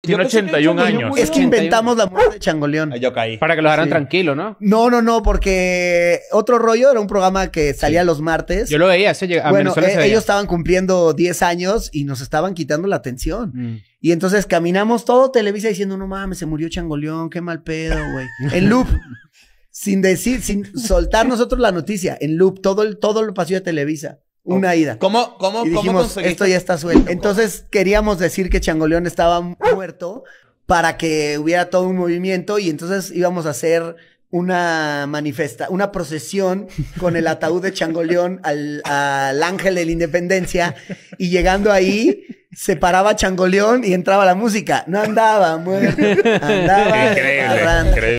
Tiene 81 años. Es que inventamos la muerte de Changoleón. Ah, Para que lo dejaran tranquilo, ¿no? No, no, no, porque otro rollo era un programa que salía los martes. Yo lo veía, eh, se llegaba, Bueno, ellos estaban cumpliendo 10 años y nos estaban quitando la atención. Mm. Y entonces caminamos todo Televisa diciendo, no mames, se murió Changoleón, qué mal pedo, güey. En loop. sin decir, sin soltar nosotros la noticia. En loop, todo el, todo el de Televisa una ida. ¿Cómo, cómo, y dijimos, esto ya está suelto. Entonces queríamos decir que Changoleón estaba muerto para que hubiera todo un movimiento y entonces íbamos a hacer una manifesta, una procesión con el ataúd de Changoleón al, al ángel de la independencia y llegando ahí se paraba Changoleón y entraba la música. No andaba muerto, andaba. increíble.